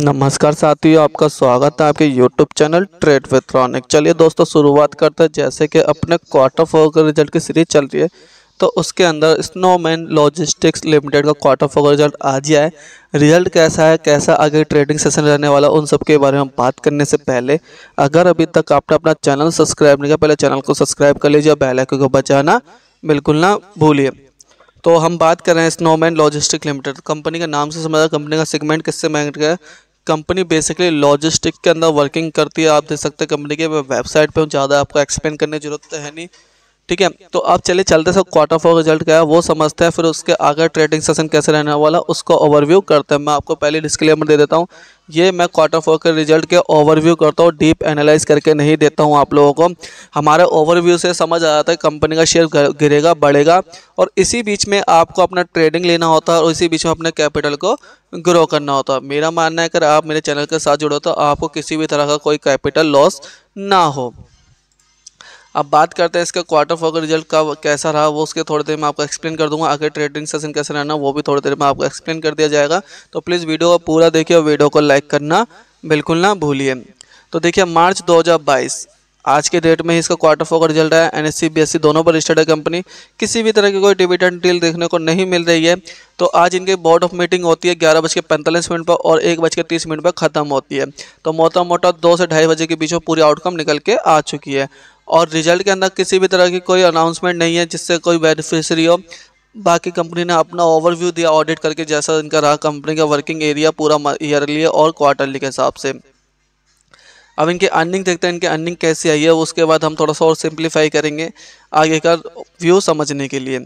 नमस्कार साथियों आपका स्वागत है आपके YouTube channel trade with Ronik चलिए दोस्तों शुरुआत करते हैं जैसे कि अपने क्वार्टर फोर के रिजल्ट की सीरीज चल रही है तो उसके अंदर स्नोमैन लॉजिस्टिक्स लिमिटेड का क्वार्टर फोर रिजल्ट आज ही है रिजल्ट कैसा है कैसा आगे ट्रेडिंग सेशन रहने वाला उन सब के बारे में बात करने से पहले अगर अभी तक आपने अपना चैनल सब्सक्राइब नहीं किया पहले चैनल को सब्सक्राइब कर लीजिए और बेलाइकन को बचाना बिल्कुल ना भूलिए तो हम बात कर रहे हैं स्नोमैन लॉजिस्टिक लिमिटेड कंपनी का नाम से समझा कंपनी का सेगमेंट किससे मैगनेट कंपनी बेसिकली लॉजिस्टिक के अंदर वर्किंग करती है आप देख सकते हैं कंपनी के वेबसाइट पे ज़्यादा आपको एक्सप्लेन करने की जरूरत है नहीं ठीक है तो अब चलिए चलते सब क्वार्टर फोर रिजल्ट क्या है वो समझते हैं फिर उसके आगे ट्रेडिंग सेशन कैसे रहने वाला उसको ओवरव्यू करते हैं मैं आपको पहले डिस्क्लेमर दे देता हूँ ये मैं क्वार्टर फोर के रिजल्ट के ओवरव्यू करता हूँ डीप एनालाइज करके नहीं देता हूँ आप लोगों को हमारे ओवरव्यू से समझ आ जाता है कंपनी का शेयर गिरेगा बढ़ेगा और इसी बीच में आपको अपना ट्रेडिंग लेना होता है और इसी बीच में अपने कैपिटल को ग्रो करना होता है मेरा मानना है अगर आप मेरे चैनल के साथ जुड़ो तो आपको किसी भी तरह का कोई कैपिटल लॉस ना हो अब बात करते हैं इसका क्वार्टर फोर का रिजल्ट कब कैसा रहा वो उसके थोड़ी देर में आपको एक्सप्लेन कर दूंगा आगे ट्रेडिंग सेशन कैसे रहना वो भी थोड़ी देर में आपको एक्सप्लेन कर दिया जाएगा तो प्लीज़ वीडियो को पूरा देखिए और वीडियो को लाइक करना बिल्कुल ना भूलिए तो देखिए मार्च 2022 आज के डेट में इसका क्वार्टर फोकर चल रहा है एन एस सी दोनों पर रजिस्टर्ड है कंपनी किसी भी तरह की कोई डिविडेंड डील देखने को नहीं मिल रही है तो आज इनके बोर्ड ऑफ मीटिंग होती है ग्यारह बज के पैंतालीस मिनट पर और एक बज के तीस मिनट पर ख़त्म होती है तो मोटा मोटा दो से ढाई बजे के बीच में पूरी आउटकम निकल के आ चुकी है और रिजल्ट के अंदर किसी भी तरह की कोई अनाउंसमेंट नहीं है जिससे कोई बेनिफिशरी हो बाकी कंपनी ने अपना ओवरव्यू दिया ऑडिट करके जैसा इनका रहा कंपनी का वर्किंग एरिया पूरा ईयरली और क्वार्टरली के हिसाब से अब इनकी अर्निंग देखते हैं इनकी अर्निंग कैसी आई है उसके बाद हम थोड़ा सा और सिंप्लीफाई करेंगे आगे का व्यू समझने के लिए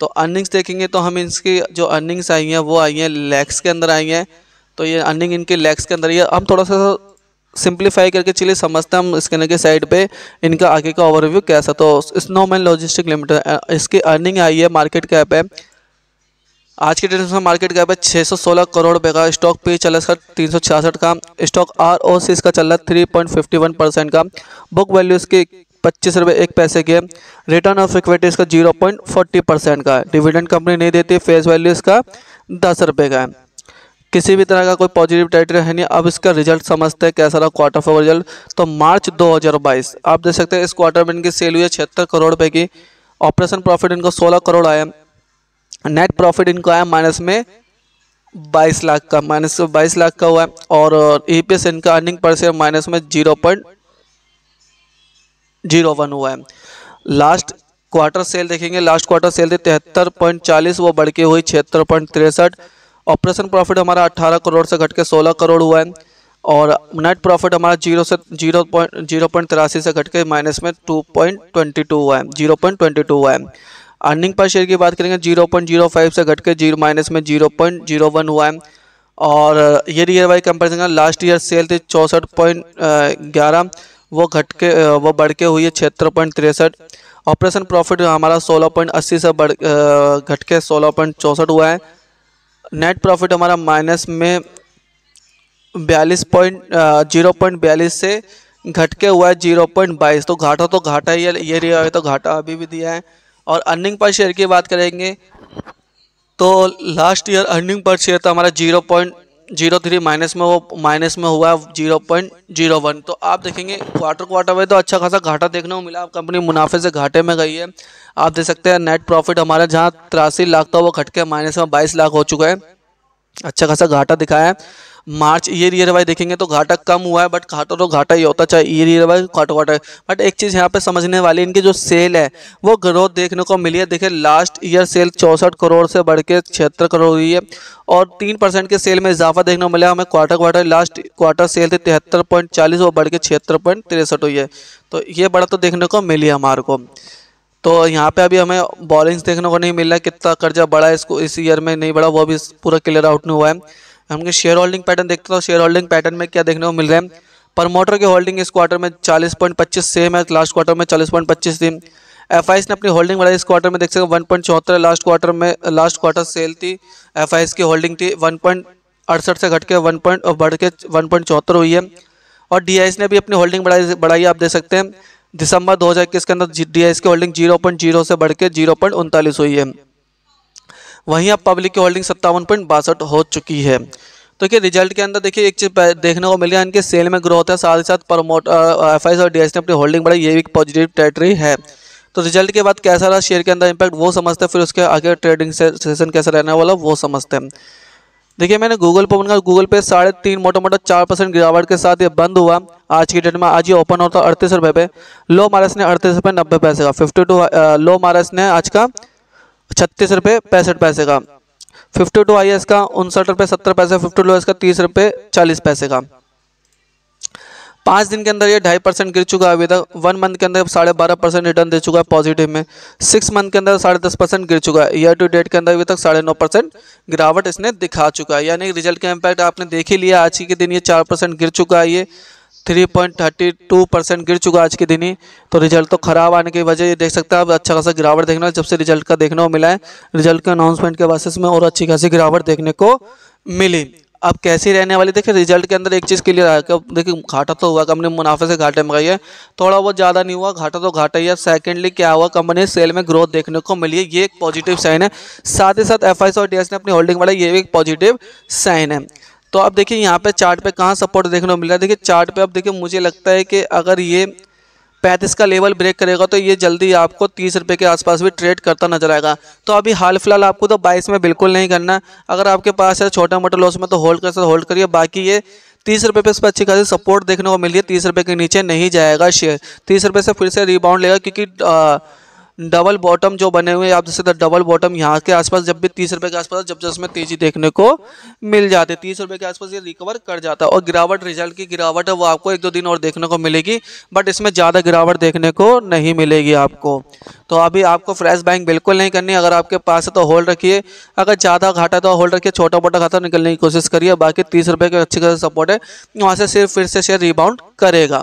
तो अर्निंग्स देखेंगे तो हम इनकी जो अर्निंग्स आई हैं वो आई हैं लैक्स के अंदर आई हैं तो ये अर्निंग इनके लैक्स के अंदर है हम थोड़ा सा सिंप्लीफाई करके चलिए समझते हैं हम अंदर के साइड पे इनका आगे का ओवरव्यू कैसा तो स्नोमैन लॉजिस्टिक लिमिटेड इसकी अर्निंग आई है मार्केट कैप है आज के डेट में मार्केट गैप है 616 करोड़ रुपये का स्टॉक पी चल रहा है तीन का स्टॉक आर ओ सी इसका चल रहा है वन परसेंट का बुक वैल्यू इसके पच्चीस रुपये एक पैसे के रिटर्न ऑफ इक्विटी इसका 0.40 परसेंट का है डिविडेंड कंपनी नहीं देती फेस वैल्यू इसका दस रुपये का है किसी भी तरह का कोई पॉजिटिव टाइटल है नहीं अब इसका रिजल्ट समझते हैं कैसा रहा क्वार्टर फोर रिजल्ट तो मार्च 2022 आप देख सकते हैं इस क्वार्टर में इनकी सेल हुई है छिहत्तर करोड़ रुपये की ऑपरेशन प्रॉफिट इनका सोलह करोड़ आया नेट प्रॉफिट इनको आया माइनस में बाईस लाख का माइनस बाईस लाख का हुआ है और ई पी e इनका अर्निंग पर शेयर माइनस में जीरो पॉइंट जीरो वन हुआ है लास्ट क्वार्टर सेल देखेंगे लास्ट क्वार्टर सेल थी तिहत्तर पॉइंट चालीस वो बढ़ के हुई छिहत्तर पॉइंट तिरसठ ऑपरेशन प्रॉफिट हमारा अट्ठारह करोड़ से घट के सोलह करोड़ हुआ है और नेट प्रॉफिट हमारा जीरो से जीरो पॉइंट जीरो पॉइंट तिरासी से घट के माइनस में टू पॉइंट ट्वेंटी टू हुआ है जीरो पॉइंट ट्वेंटी टू हुआ है अर्निंग पर शेयर की बात करेंगे जीरो पॉइंट जीरो फाइव से घट के जीरो माइनस में जीरो पॉइंट जीरो वन हुआ है और ये year wise comparison last year sale थी चौंसठ पॉइंट ग्यारह वो घट के वो बढ़ के हुई है छिहत्तर पॉइंट तिरसठ ऑपरेशन प्रॉफिट हमारा सोलह पॉइंट अस्सी से बढ़ घट के सोलह पॉइंट चौंसठ हुआ है नेट प्रॉफिट हमारा माइनस में बयालीस पॉइंट जीरो पॉइंट बयालीस से घट के हुआ है जीरो पॉइंट बाईस तो घाटा तो घाटा ही है ये रिया तो घाटा अभी भी दिया है और अर्निंग पर शेयर की बात करेंगे तो last year earning per share था हमारा zero point zero three minus में वो माइनस में हुआ है जीरो पॉइंट जीरो वन तो आप देखेंगे क्वार्टर क्वार्टर में तो अच्छा खासा घाटा देखने को मिला आप कंपनी मुनाफे से घाटे में गई है आप देख सकते हैं नेट प्रॉफिट हमारा जहाँ तिरासी लाख था वो घट के माइनस में बाईस लाख हो चुका है अच्छा खासा घाटा दिखाया है मार्च ईयर ईयर वाइज देखेंगे तो घाटा कम हुआ है बट घाटा तो घाटा ही होता चाहे ईयर ईयर वाइज घाटा घाटा बट एक चीज़ यहाँ पे समझने वाली इनकी जो सेल है वो ग्रोथ देखने को मिली है देखिए लास्ट ईयर सेल चौंसठ करोड़ से बढ़ के छिहत्तर करोड़ हुई है और तीन परसेंट के सेल में इजाफा देखने को मिला हमें quarter quarter last quarter sale थे तिहत्तर पॉइंट चालीस वो बढ़ के छिहत्तर पॉइंट तिरसठ हुई है तो ये बड़ा तो देखने को मिली है हमारे को तो यहाँ पे अभी हमें बॉलिंग्स देखने को नहीं मिल रहा कितना कर्जा बढ़ा है इसको इस ईयर में नहीं बढ़ा वो भी पूरा क्लियर आउट नहीं हुआ है हम शेयर होल्डिंग पैटर्न देखते हैं शेयर होल्डिंग पैटर्न में क्या देखने को मिल रहा है प्रमोटर की होल्डिंग इस क्वार्टर में चालीस पॉइंट पच्चीस सेम है लास्ट क्वार्टर में चालीस पॉइंट पच्चीस थी एफ ने अपनी होल्डिंग बढ़ाई इस क्वार्टर में देख सकते वन पॉइंट चौहत्तर लास्ट क्वार्टर में लास्ट क्वार्टर सेल थी एफ की होल्डिंग थी वन पॉइंट अड़सठ से घट के वन पॉइंट बढ़ के वन पॉइंट चौहत्तर हुई है और डी ने भी अपनी होल्डिंग बढ़ाई बढ़ाई आप देख सकते हैं दिसंबर इक्कीस के अंदर डी की होल्डिंग जीरो से बढ़ के जीरो हुई है वहीं अब पब्लिक की होल्डिंग सत्तावन पॉइंट बासठ हो चुकी है तो देखिए रिजल्ट के अंदर देखिए एक चीज़ देखने को मिली है इनके सेल में ग्रोथ है साथ ही साथ प्रमोट एफ और डी ने अपनी होल्डिंग बढ़ाई ये भी पॉजिटिव टेरेटरी है तो रिजल्ट के बाद कैसा रहा शेयर के अंदर इम्पैक्ट वो समझते हैं फिर उसके आगे ट्रेडिंग से, सेशन कैसा रहने वाला वो समझते हैं देखिए मैंने गूगल पर उनका गूगल पे साढ़े तीन मोटा मोटा चार परसेंट गिरावट के साथ ये बंद हुआ आज की डेट में आज ये ओपन होता अड़तीस रुपये पे लो मारस ने अड़तीस रुपये नब्बे पैसे का फिफ्टी टू लो मारस ने आज का छत्तीस रुपये पैंसठ पैसे का फिफ्टी टू आई का उनसठ रुपये सत्तर पैसे फिफ्टी टू एस का तीस रुपये चालीस पैसे का पाँच दिन के अंदर ये ढाई परसेंट गिर चुका है अभी तक वन मंथ के अंदर साढ़े बारह परसेंट रिटर्न दे चुका है पॉजिटिव में सिक्स मंथ के अंदर साढ़े दस परसेंट गिर चुका है ईयर टू डेट के अंदर अभी तक साढ़े नौ परसेंट गिरावट इसने दिखा चुका है यानी रिजल्ट का इम्पैक्ट आपने देख ही लिया आज के दिन ये चार परसेंट गिर चुका है ये three point thirty two percent गिर चुका आज के दिन ही तो रिजल्ट तो ख़राब आने की वजह ये देख सकते हैं आप अच्छा खासा गिरावट देखना जब से रिजल्ट का देखने को मिला है रिजल्ट के अनाउंसमेंट के बेसिस में और अच्छी खासी गिरावट देखने को मिली अब कैसी रहने वाली देखिए रिजल्ट के अंदर एक चीज़ क्लियर आया कि देखिए घाटा तो हुआ कंपनी मुनाफे से घाटे में गई है थोड़ा बहुत ज़्यादा नहीं हुआ घाटा तो घाटा ही है सेकेंडली क्या हुआ कंपनी सेल में ग्रोथ देखने को मिली है ये एक पॉजिटिव साइन है साथ ही साथ एफ और डी ने अपनी होल्डिंग बढ़ाई ये भी एक पॉजिटिव साइन है तो आप देखिए यहाँ पे चार्ट पे कहाँ सपोर्ट देखने को मिल रहा है देखिए चार्ट पे आप देखिए मुझे लगता है कि अगर ये पैंतीस का लेवल ब्रेक करेगा तो ये जल्दी आपको तीस रुपये के आसपास भी ट्रेड करता नजर आएगा तो अभी हाल फिलहाल आपको तो बाईस में बिल्कुल नहीं करना अगर आपके पास है छोटा मोटा लॉस में तो होल्ड कर सकते होल्ड करिए बाकी ये तीस रुपये पर इस पर अच्छी खासी सपोर्ट देखने को मिल रही है तीस रुपये के नीचे नहीं जाएगा शेयर तीस रुपये से फिर से रिबाउंड लेगा क्योंकि आ, डबल बॉटम जो बने हुए आप जैसे डबल बॉटम यहाँ के आसपास जब भी तीस रुपए के आसपास जब जब तेजी देखने को मिल जाती है तीस रुपए के आसपास ये रिकवर कर जाता है और गिरावट रिजल्ट की गिरावट है वो आपको एक दो दिन और देखने को मिलेगी बट इसमें ज़्यादा गिरावट देखने को नहीं मिलेगी आपको तो अभी आपको फ्रेश बैंक बिल्कुल नहीं करनी अगर आपके पास है तो होल्ड रखिए अगर ज़्यादा घाटा तो होल्ड रखिए छोटा मोटा घाटा निकलने की कोशिश करिए बाकी तीस रुपये का अच्छी खासा सपोर्ट है वहाँ से सिर्फ फिर से शेयर रिबाउंड करेगा